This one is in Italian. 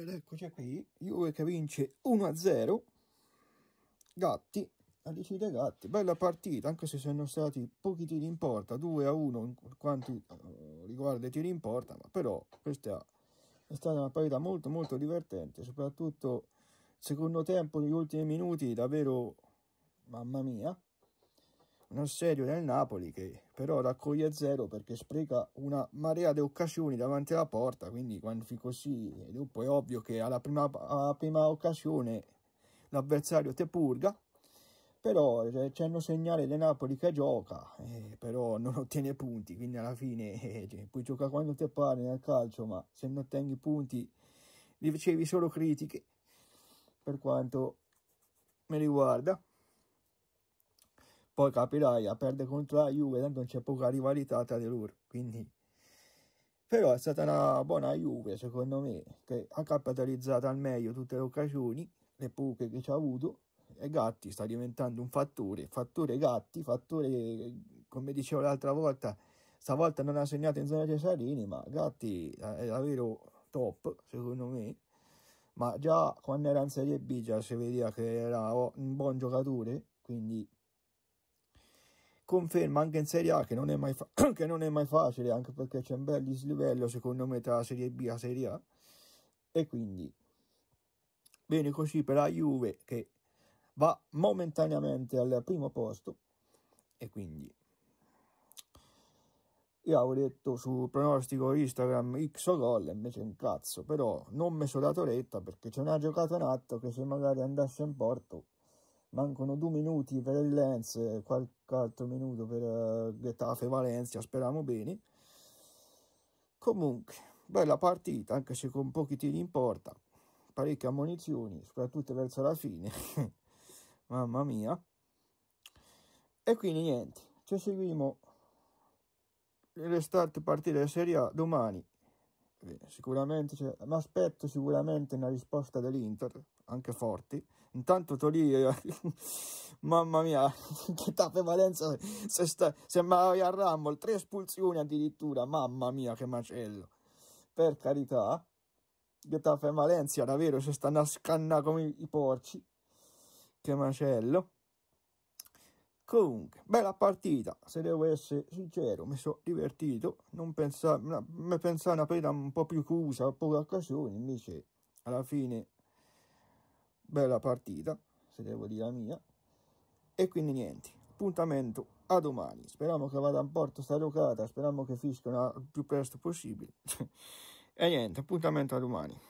Ed eccoci qui, Juve che vince 1-0, Gatti, Alici De Gatti, bella partita, anche se sono stati pochi tiri in porta, 2-1 in quanto eh, riguarda i tiri in porta, ma però questa è stata una partita molto molto divertente, soprattutto secondo tempo, negli ultimi minuti, davvero, mamma mia, nel serio del Napoli che però raccoglie zero perché spreca una marea di occasioni davanti alla porta, quindi quando fi così dopo è ovvio che alla prima, alla prima occasione l'avversario te purga, però cioè, c'è un segnale del Napoli che gioca, eh, però non ottiene punti, quindi alla fine eh, cioè, puoi giocare quando ti pare nel calcio, ma se non ottengi punti ricevi solo critiche, per quanto mi riguarda. Poi capirai, a perdere contro la Juve, tanto non c'è poca rivalità tra di loro, quindi... Però è stata una buona Juve, secondo me, che ha capitalizzato al meglio tutte le occasioni, le poche che ci ha avuto, e Gatti sta diventando un fattore, fattore Gatti, fattore, come dicevo l'altra volta, stavolta non ha segnato in zona Cesarini, ma Gatti è davvero top, secondo me, ma già quando era in Serie B già si vedeva che era un buon giocatore, quindi conferma anche in Serie A che non è mai, fa- che non è mai facile, anche perché c'è un bel dislivello secondo me tra Serie B e Serie A. E quindi bene così per la Juve che va momentaneamente al primo posto. E quindi io avevo detto su pronostico Instagram X o gol, invece un cazzo, però non mi sono dato retta perché c'è una giocata in atto che se magari andasse in porto mancano due minuti per il Lens e qualche altro minuto per uh, eh, Getafe Valencia, speriamo bene. Comunque, bella partita, anche se con pochi tiri in porta, parecchie ammunizioni, soprattutto verso la fine. Mamma mia. E quindi niente, ci seguiamo le start partite della Serie A domani sicuramente, cioè, mi aspetto sicuramente una risposta dell'Inter, anche forti. Intanto Tolì, mamma mia, che tappe Valenza, se sta, sembrava a Rumble, tre espulsioni addirittura, mamma mia che macello. Per carità, Getafe e Valencia davvero si stanno a scannare come i porci, che macello. Comunque, bella partita, se devo essere sincero, mi sono divertito, non pensavo, una, mi pensavo una partita un po' più chiusa, a poche occasioni, invece alla fine bella partita, se devo dire la mia. E quindi niente, appuntamento a domani, speriamo che vada in porto sta giocata, speriamo che fischia il più presto possibile. e niente, appuntamento a domani.